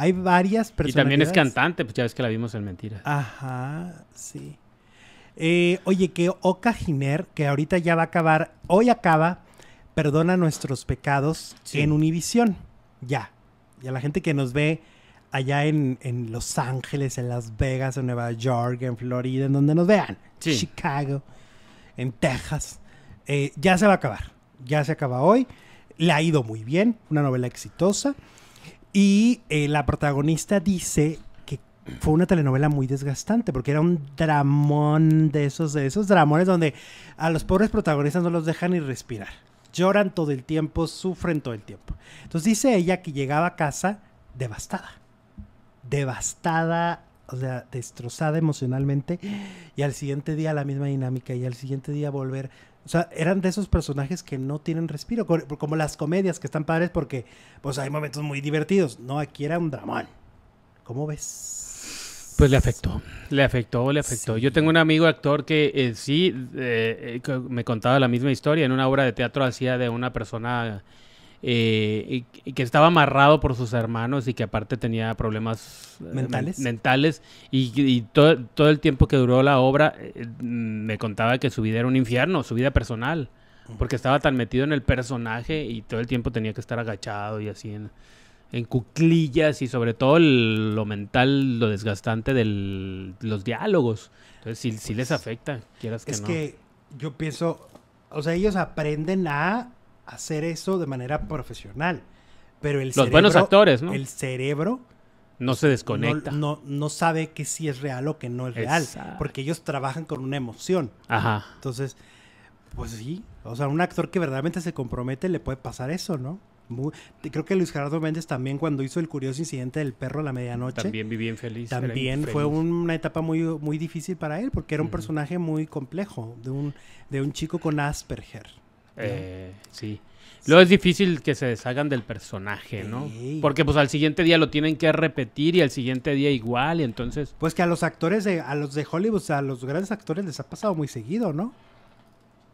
Hay varias personas. Y también es cantante, pues ya ves que la vimos en Mentiras. Ajá, sí. Eh, oye, que Oca Giner, que ahorita ya va a acabar, hoy acaba, perdona nuestros pecados en Univisión. Ya. Y a la gente que nos ve allá en, Los Ángeles, en Las Vegas, en Nueva York, en Florida, en donde nos vean, Chicago, en Texas, eh, ya se va a acabar. Ya se acaba hoy. Le ha ido muy bien, una novela exitosa. Y eh, la protagonista dice que fue una telenovela muy desgastante porque era un dramón de esos, de esos dramones donde a los pobres protagonistas no los dejan ni respirar. Lloran todo el tiempo, sufren todo el tiempo. Entonces dice ella que llegaba a casa devastada. Devastada, o sea, destrozada emocionalmente. Y al siguiente día la misma dinámica. Y al siguiente día volver o sea, eran de esos personajes que no tienen respiro, como las comedias que están padres porque pues hay momentos muy divertidos. No, aquí era un dramón. ¿Cómo ves? Pues le afectó, le afectó, le afectó. Yo tengo un amigo actor que eh, sí eh, eh, me contaba la misma historia. En una obra de teatro hacía de una persona eh, y, que estaba amarrado por sus hermanos y que aparte tenía problemas eh, mentales. y, todo, el tiempo que duró la obra eh, me contaba que su vida era un infierno, su vida personal, porque estaba tan metido en el personaje y todo el tiempo tenía que estar agachado y así en, en cuclillas y sobre todo lo mental, lo desgastante de los diálogos. Entonces si les pues, afecta, quieras que no. Es que yo pienso, o sea, ellos aprenden a hacer eso de manera profesional. Pero el Los buenos actores, ¿no? El cerebro no se desconecta. No, no, sabe que si es real o que no es real. Porque ellos trabajan con una emoción. Ajá. Entonces, pues sí. O sea, un actor que verdaderamente se compromete le puede pasar eso, ¿no? creo que Luis Gerardo Méndez también cuando hizo el curioso incidente del perro a la medianoche. También viví feliz. También fue una etapa muy, muy difícil para él porque era un personaje muy complejo de un, de un chico con Asperger. Eh, sí. Luego es difícil que se deshagan del personaje, ¿no? Porque pues al siguiente día lo tienen que repetir y al siguiente día igual entonces... Pues que a los actores, de, a los de Hollywood, a los grandes actores les ha pasado muy seguido, ¿no?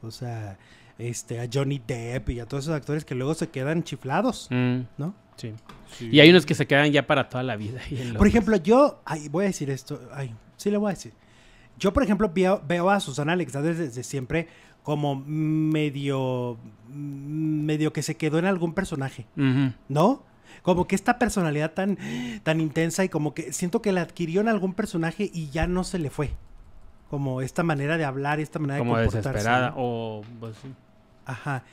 O sea, este, a Johnny Depp y a todos esos actores que luego se quedan chiflados, mm. ¿no? Sí. Y hay unos que se quedan ya para toda la vida. Por ejemplo, yo, ay, voy a decir esto, ay, sí le voy a decir. Yo, por ejemplo, veo, a Susana Alexander desde, siempre como medio, medio que se quedó en algún personaje, ¿no? Como que esta personalidad tan, tan intensa y como que siento que la adquirió en algún personaje y ya no se le fue. Como esta manera de hablar, esta manera de comportarse. desesperada o pues, sí. Ajá.